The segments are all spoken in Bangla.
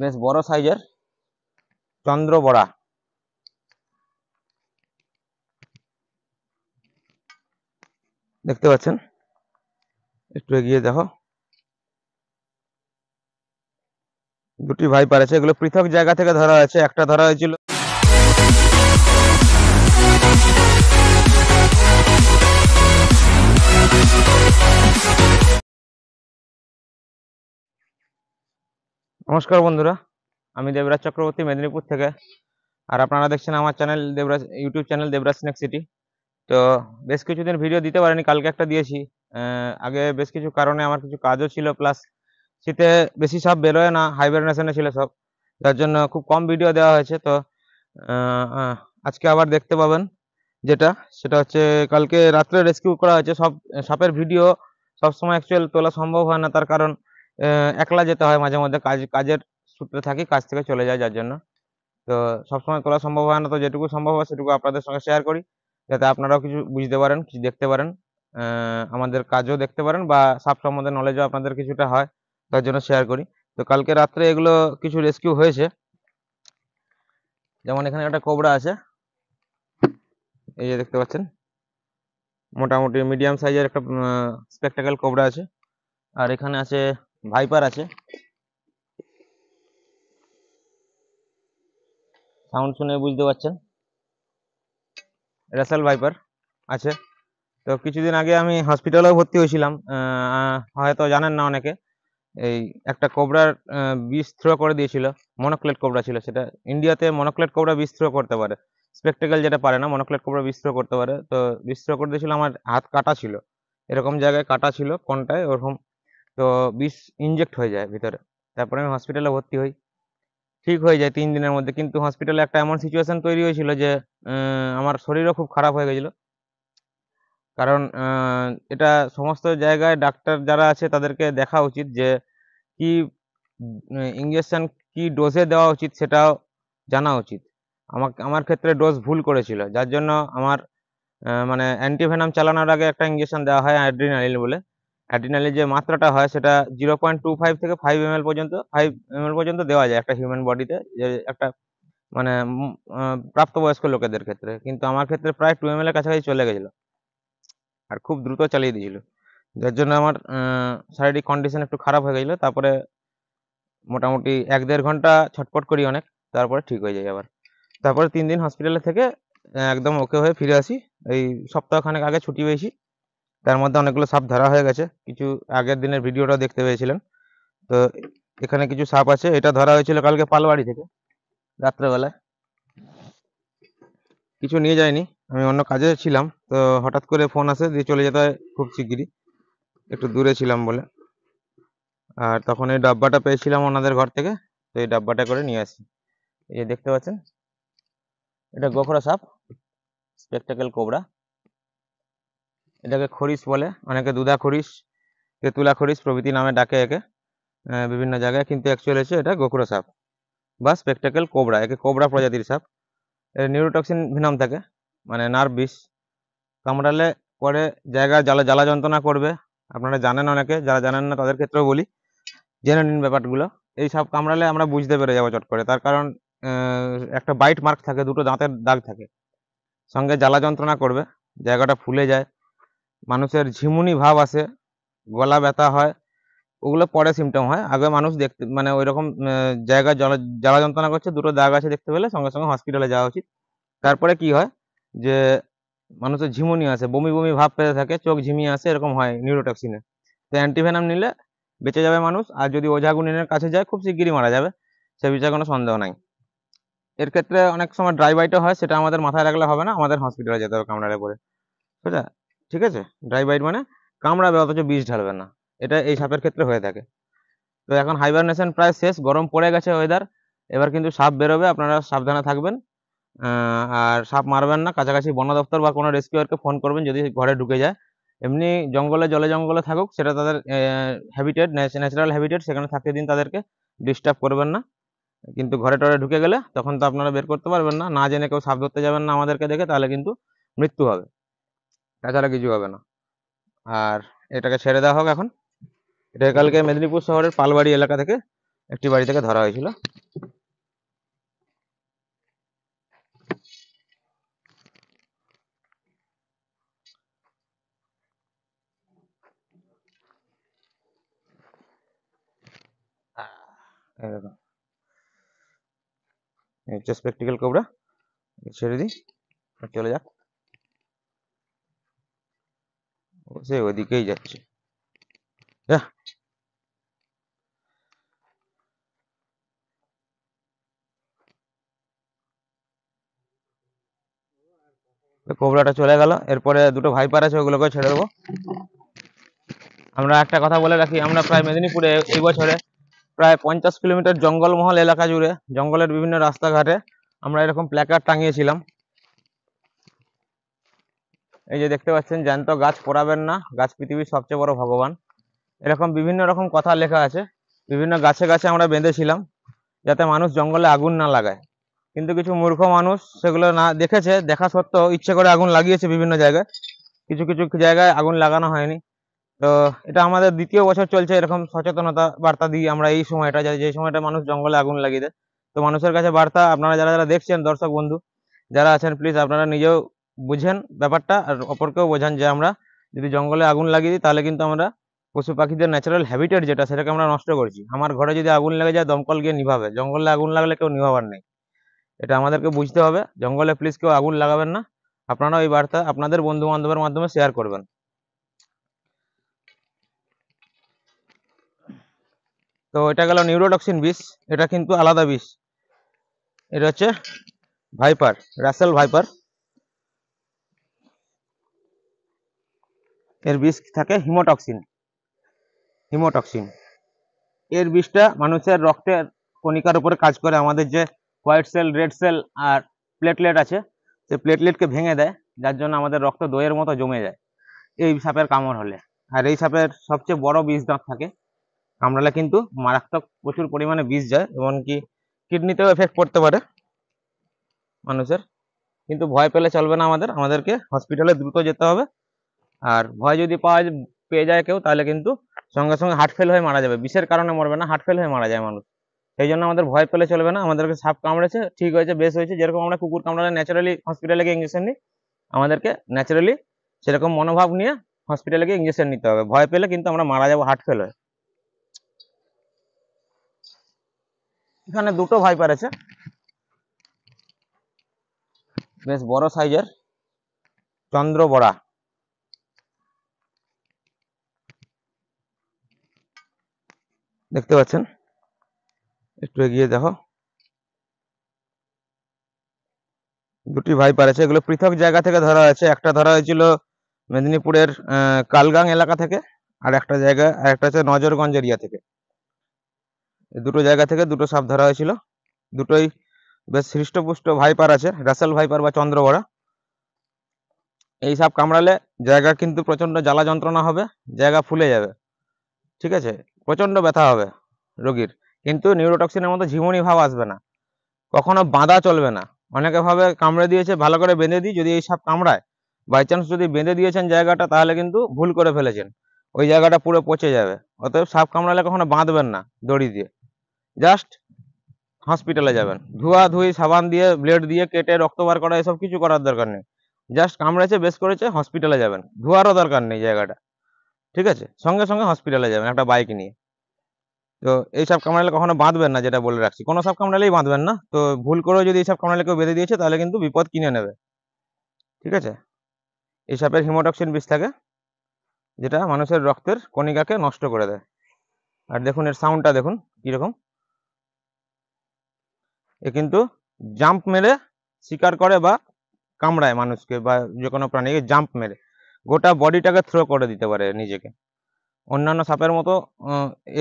বেশ বড় সাইজের চন্দ্র বড়া দেখতে পাচ্ছেন একটু এগিয়ে দেখো দুটি ভাই পারেছে এগুলো পৃথক জায়গা থেকে ধরা হয়েছে একটা ধরা হয়েছিল We'll be right back. নমস্কার বন্ধুরা আমি দেবরাজ চক্রবর্তী মেদিনীপুর থেকে আর আপনারা দেখছেন আমার channel Debraj YouTube channel Debraj snack city তো বেশ কিছুদিন ভিডিও দিতে পারিনি কালকে একটা দিয়েছি আগে বেশ কিছু কারণে আমার কিছু কাজও ছিল প্লাস শীতে বেশি সব বেরোয় না হাইবারনেশনে ছিল সব যার জন্য খুব কম ভিডিও দেওয়া হয়েছে তো আজকে আবার দেখতে পাবেন যেটা সেটা হচ্ছে কালকে রাত্রে রেস্কিউ করা হয়েছে সব সাপের ভিডিও সবসময় অ্যাকচুয়াল তোলা সম্ভব হয় না তার কারণ একলা যেতে হয় মাঝে মধ্যে কাজ কাজের সূত্রে থাকি কাজ থেকে চলে যায় যার জন্য তো সবসময় তোলা সম্ভব হয় না তো যেটুকু সম্ভব হয় সেটুকু আপনাদের সঙ্গে শেয়ার করি যাতে আপনারাও কিছু বুঝতে পারেন কিছু দেখতে পারেন আমাদের কাজও দেখতে পারেন বা সাপ সম্বন্ধে নলেজও আপনাদের কিছুটা হয় তার জন্য শেয়ার করি তো কালকে রাত্রে এগুলো কিছু রেস্কিউ হয়েছে যেমন এখানে একটা কোবরা আছে এই যে দেখতে পাচ্ছেন মোটামুটি মিডিয়াম সাইজের একটা স্পেকটাকেল কোবরা আছে আর এখানে আছে ভাইপার আছে সাউন্ড শুনে বুঝতে পারছেন রেসাল ভাইপার আছে তো কিছুদিন আগে আমি হসপিটালেও ভর্তি হয়েছিলাম হয়তো জানেন না অনেকে এই একটা কোবরার বিষ থ্রো করে দিয়েছিল মনোক্লেট কোবরা ছিল সেটা ইন্ডিয়াতে মনোক্লেট কোবরা বিষ থ্রো করতে পারে স্পেকটেকাল যেটা পারে না মনোক্লেট কোবরা বিষ থ্রো করতে পারে তো বিষ থ্রো করে দিয়েছিল আমার হাত কাটা ছিল এরকম জায়গায় কাটা ছিল কোনটায় ওরকম তো বিষ ইনজেক্ট হয়ে যায় ভিতরে তারপরে আমি হসপিটালে ভর্তি হই ঠিক হয়ে যায় তিন দিনের মধ্যে কিন্তু হসপিটালে একটা এমন সিচুয়েশান তৈরি হয়েছিল যে আমার শরীরও খুব খারাপ হয়ে গেছিলো কারণ এটা সমস্ত জায়গায় ডাক্তার যারা আছে তাদেরকে দেখা উচিত যে কি ইঞ্জেকশন কি ডোজে দেওয়া উচিত সেটাও জানা উচিত আমাকে আমার ক্ষেত্রে ডোজ ভুল করেছিল যার জন্য আমার মানে অ্যান্টিভেনাম চালানোর আগে একটা ইঞ্জেকশন দেওয়া হয় অ্যাড্রিনালিন বলে অ্যাডিনালের যে মাত্রাটা হয় সেটা জিরো পয়েন্ট টু ফাইভ থেকে ফাইভ এম পর্যন্ত ফাইভ এম পর্যন্ত দেওয়া যায় একটা হিউম্যান বডিতে যে একটা মানে প্রাপ্তবয়স্ক লোকেদের ক্ষেত্রে কিন্তু আমার ক্ষেত্রে প্রায় টু এম এর কাছাকাছি চলে গেছিল আর খুব দ্রুত চালিয়ে দিয়েছিল যার জন্য আমার শারীরিক কন্ডিশন একটু খারাপ হয়ে গেছিলো তারপরে মোটামুটি এক দেড় ঘন্টা ছটপট করি অনেক তারপরে ঠিক হয়ে যায় আবার তারপরে তিন দিন হসপিটালে থেকে একদম ওকে হয়ে ফিরে আসি এই সপ্তাহখানেক আগে ছুটি পেয়েছি তার মধ্যে অনেকগুলো সাপ ধরা হয়ে গেছে কিছু আগের দিনের ভিডিওটা দেখতে পেয়েছিলেন তো এখানে কিছু সাপ আছে এটা ধরা হয়েছিল কালকে পালবাড়ি থেকে রাত্রেবেলায় কিছু নিয়ে যায়নি আমি অন্য কাজে ছিলাম তো হঠাৎ করে ফোন আসে দিয়ে চলে যেতে হয় খুব শিগগিরই একটু দূরে ছিলাম বলে আর তখন এই ডাব্বাটা পেয়েছিলাম ওনাদের ঘর থেকে তো এই ডাব্বাটা করে নিয়ে আসি এই দেখতে পাচ্ছেন এটা গোখরা সাপ স্পেকটাকেল কোবরা এটাকে খরিশ বলে অনেকে দুধা খরিশ তেতুলা খরিশ প্রভৃতি নামে ডাকে একে বিভিন্ন জায়গায় কিন্তু অ্যাকচুয়ালি হচ্ছে এটা গোকুরা সাপ বা স্পেকটাকেল কোবরা একে কোবরা প্রজাতির সাপ এর নিউরোটক্সিন ভিনাম থাকে মানে নার্ভ বিষ কামড়ালে পরে জায়গায় জ্বালা জ্বালা যন্ত্রণা করবে আপনারা জানেন অনেকে যারা জানেন না তাদের ক্ষেত্রেও বলি জেনে নিন ব্যাপারগুলো এই সাপ কামড়ালে আমরা বুঝতে পেরে যাবো চট করে তার কারণ একটা বাইট মার্ক থাকে দুটো দাঁতের দাগ থাকে সঙ্গে জ্বালা যন্ত্রণা করবে জায়গাটা ফুলে যায় মানুষের ঝিমুনি ভাব আসে গলা ব্যথা হয় ওগুলো পরে সিমটম হয় আগে মানুষ দেখতে মানে ওই রকম জায়গায় জল জ্বালা যন্ত্রণা করছে দুটো দাগ আছে দেখতে পেলে সঙ্গে সঙ্গে হসপিটালে যাওয়া উচিত তারপরে কি হয় যে মানুষের ঝিমুনি আসে বমি বমি ভাব পেতে থাকে চোখ ঝিমিয়ে আসে এরকম হয় নিউরোটক্সিনে তো অ্যান্টিভেনাম নিলে বেঁচে যাবে মানুষ আর যদি ওঝাগুনিনের কাছে যায় খুব শিগগিরই মারা যাবে সে বিষয়ে কোনো সন্দেহ নাই এর ক্ষেত্রে অনেক সময় ড্রাই বাইটও হয় সেটা আমাদের মাথায় রাখলে হবে না আমাদের হসপিটালে যেতে হবে কামড়ালে করে বুঝলে ঠিক আছে ড্রাই বাইট মানে কামড়াবে অথচ বিষ ঢালবে না এটা এই সাপের ক্ষেত্রে হয়ে থাকে তো এখন হাইবারনেশন প্রায় শেষ গরম পড়ে গেছে ওয়েদার এবার কিন্তু সাপ বেরোবে আপনারা সাবধানে থাকবেন আর সাপ মারবেন না কাছাকাছি বন দপ্তর বা কোনো রেস্কিউরকে ফোন করবেন যদি ঘরে ঢুকে যায় এমনি জঙ্গলে জলে জঙ্গলে থাকুক সেটা তাদের হ্যাবিটেট ন্যাচারাল হ্যাবিটেট সেখানে থাকতে দিন তাদেরকে ডিস্টার্ব করবেন না কিন্তু ঘরে টরে ঢুকে গেলে তখন তো আপনারা বের করতে পারবেন না না জেনে কেউ সাপ ধরতে যাবেন না আমাদেরকে দেখে তাহলে কিন্তু মৃত্যু হবে তাছাড়া কিছু হবে না আর এটাকে ছেড়ে দেওয়া হোক এখন এটা কালকে মেদিনীপুর শহরের পালবাড়ি এলাকা থেকে একটি বাড়ি থেকে ধরা হয়েছিল ছেড়ে দিই চলে যাক সে ওদিকেই যাচ্ছে কোবরাটা চলে গেল এরপরে দুটো ভাইপার আছে ওগুলোকে ছেড়ে দেবো আমরা একটা কথা বলে রাখি আমরা প্রায় মেদিনীপুরে এই বছরে প্রায় পঞ্চাশ কিলোমিটার জঙ্গলমহল এলাকা জুড়ে জঙ্গলের বিভিন্ন রাস্তাঘাটে আমরা এরকম প্ল্যাকার্ড টাঙিয়েছিলাম এই যে দেখতে পাচ্ছেন জ্যান্ত গাছ পড়াবেন না গাছ পৃথিবীর সবচেয়ে বড় ভগবান এরকম বিভিন্ন রকম কথা লেখা আছে বিভিন্ন গাছে গাছে আমরা বেঁধেছিলাম যাতে মানুষ জঙ্গলে আগুন না লাগায় কিন্তু কিছু মূর্খ মানুষ সেগুলো না দেখেছে দেখা সত্ত্বেও ইচ্ছে করে আগুন লাগিয়েছে বিভিন্ন জায়গায় কিছু কিছু জায়গায় আগুন লাগানো হয়নি তো এটা আমাদের দ্বিতীয় বছর চলছে এরকম সচেতনতা বার্তা দিই আমরা এই সময়টা যে সময়টা মানুষ জঙ্গলে আগুন লাগিয়ে দেয় তো মানুষের কাছে বার্তা আপনারা যারা যারা দেখছেন দর্শক বন্ধু যারা আছেন প্লিজ আপনারা নিজেও বুঝেন ব্যাপারটা আর অপরকেও বোঝান যে আমরা যদি জঙ্গলে আগুন লাগিয়ে দিই তাহলে কিন্তু আমরা পশু পাখিদের ন্যাচারাল হ্যাবিটেট যেটা সেটাকে আমরা নষ্ট করছি আমার ঘরে যদি আগুন লেগে যায় দমকল গিয়ে নিভাবে জঙ্গলে আগুন লাগলে কেউ নিভাবার নেই এটা আমাদেরকে বুঝতে হবে জঙ্গলে প্লিজ কেউ আগুন লাগাবেন না আপনারা ওই বার্তা আপনাদের বন্ধু বান্ধবের মাধ্যমে শেয়ার করবেন তো এটা গেল নিউরোটক্সিন বিষ এটা কিন্তু আলাদা বিষ এটা হচ্ছে ভাইপার রাসেল ভাইপার এর বিষ থাকে হিমোটক্সিন হিমোটক্সিন এর বিষটা মানুষের রক্তের কণিকার উপরে কাজ করে আমাদের যে হোয়াইট সেল রেড সেল আর প্লেটলেট আছে সে প্লেটলেটকে ভেঙে দেয় যার জন্য আমাদের রক্ত দইয়ের মতো জমে যায় এই সাপের কামড় হলে আর এই সাপের সবচেয়ে বড় বিষ দাঁত থাকে কামড়ালে কিন্তু মারাত্মক প্রচুর পরিমাণে বিষ যায় এমনকি কিডনিতেও এফেক্ট পড়তে পারে মানুষের কিন্তু ভয় পেলে চলবে না আমাদের আমাদেরকে হসপিটালে দ্রুত যেতে হবে আর ভয় যদি পাওয়া পেয়ে যায় কেউ তাহলে কিন্তু সঙ্গে সঙ্গে হার্ট ফেল হয়ে মারা যাবে বিষের কারণে মরবে না হার্ট ফেল হয়ে মারা যায় মানুষ সেই জন্য আমাদের ভয় পেলে চলবে না আমাদেরকে সাপ কামড়েছে ঠিক হয়েছে বেশ হয়েছে যেরকম আমরা কুকুর কামড়ালে ন্যাচারালি হসপিটালে গিয়ে ইঞ্জেকশন নিই আমাদেরকে ন্যাচারালি সেরকম মনোভাব নিয়ে হসপিটালে গিয়ে ইঞ্জেকশন নিতে হবে ভয় পেলে কিন্তু আমরা মারা যাবো হার্ট ফেল হয়ে এখানে দুটো ভাইপার আছে বেশ বড় সাইজের চন্দ্র বড়া দেখতে পাচ্ছেন একটু এগিয়ে দেখো দুটি ভাইপার আছে এগুলো পৃথক জায়গা থেকে ধরা হয়েছে একটা ধরা হয়েছিল মেদিনীপুরের কালগাং এলাকা থেকে আর একটা জায়গা আর একটা হচ্ছে নজরগঞ্জ এরিয়া থেকে দুটো জায়গা থেকে দুটো সাপ ধরা হয়েছিল দুটোই বেশ হৃষ্টপুষ্ট ভাইপার আছে রাসেল ভাইপার বা চন্দ্রভরা এই সাপ কামড়ালে জায়গা কিন্তু প্রচণ্ড জ্বালা যন্ত্রণা হবে জায়গা ফুলে যাবে ঠিক আছে প্রচণ্ড ব্যথা হবে রোগীর কিন্তু নিউরোটক্সিনের মতো ঝিমুনি ভাব আসবে না কখনো বাঁধা চলবে না অনেকে ভাবে কামড়ে দিয়েছে ভালো করে বেঁধে দিই যদি এই সাপ কামড়ায় বাই চান্স যদি বেঁধে দিয়েছেন জায়গাটা তাহলে কিন্তু ভুল করে ফেলেছেন ওই জায়গাটা পুরো পচে যাবে অতএব সাপ কামড়ালে কখনো বাঁধবেন না দড়ি দিয়ে জাস্ট হসপিটালে যাবেন ধোয়া ধুই সাবান দিয়ে ব্লেড দিয়ে কেটে রক্ত বার করা এসব কিছু করার দরকার নেই জাস্ট কামড়েছে বেশ করেছে হসপিটালে যাবেন ধোয়ারও দরকার নেই জায়গাটা ঠিক আছে সঙ্গে সঙ্গে হসপিটালে যাবেন একটা বাইক নিয়ে তো এই সাপ কামড়ালে কখনো বাঁধবেন না যেটা বলে রাখছি কোনো সাপ কামড়ালেই বাঁধবেন না তো ভুল করেও যদি এই সাপ কামড়ালে কেউ বেঁধে দিয়েছে তাহলে কিন্তু বিপদ কিনে নেবে ঠিক আছে এই সাপের হিমোটক্সিন বিষ থাকে যেটা মানুষের রক্তের কণিকাকে নষ্ট করে দেয় আর দেখুন এর সাউন্ডটা দেখুন কীরকম এ কিন্তু জাম্প মেরে শিকার করে বা কামড়ায় মানুষকে বা যে কোনো প্রাণীকে জাম্প মেরে গোটা বডিটাকে থ্রো করে দিতে পারে নিজেকে অন্যান্য সাপের মতো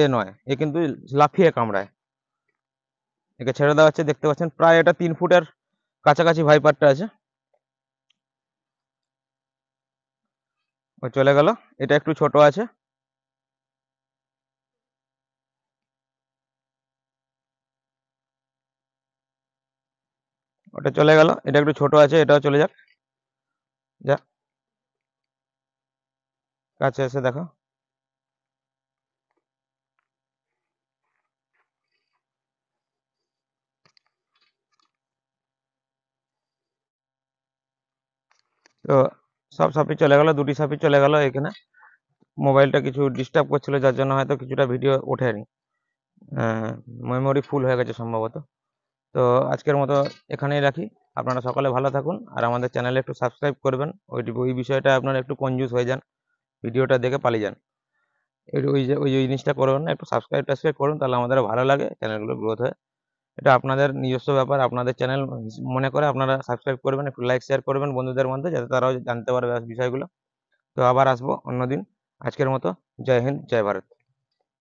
এ নয় এ কিন্তু লাফিয়ে কামড়ায় একে ছেড়ে দেওয়া হচ্ছে দেখতে পাচ্ছেন প্রায় এটা তিন ফুটের কাছাকাছি ভাইপারটা আছে ও চলে গেল এটা একটু ছোট আছে ওটা চলে গেল এটা একটু ছোট আছে এটাও চলে যাক যা কাছে এসে দেখো তো সব সাপি চলে গেল দুটি সাপি চলে গেল এখানে মোবাইলটা কিছু ডিস্টার্ব করছিল যার জন্য হয়তো কিছুটা ভিডিও ওঠেনি মেমোরি ফুল হয়ে গেছে সম্ভবত তো আজকের মতো এখানেই রাখি আপনারা সকালে ভালো থাকুন আর আমাদের চ্যানেলে একটু সাবস্ক্রাইব করবেন ওই ওই বিষয়টা আপনারা একটু কনজিউস হয়ে যান ভিডিওটা দেখে পালিয়ে যান ওই যে ওই জিনিসটা করুন একটু সাবস্ক্রাইব টাবস্ক্রাইব করুন তাহলে আমাদের ভালো লাগে চ্যানেলগুলো গ্রোথ হয় এটা আপনাদের নিজস্ব ব্যাপার আপনাদের চ্যানেল মনে করে আপনারা সাবস্ক্রাইব করবেন একটু লাইক শেয়ার করবেন বন্ধুদের মধ্যে যাতে তারাও জানতে পারবে বিষয়গুলো তো আবার আসবো অন্যদিন আজকের মতো জয় হিন্দ জয় ভারত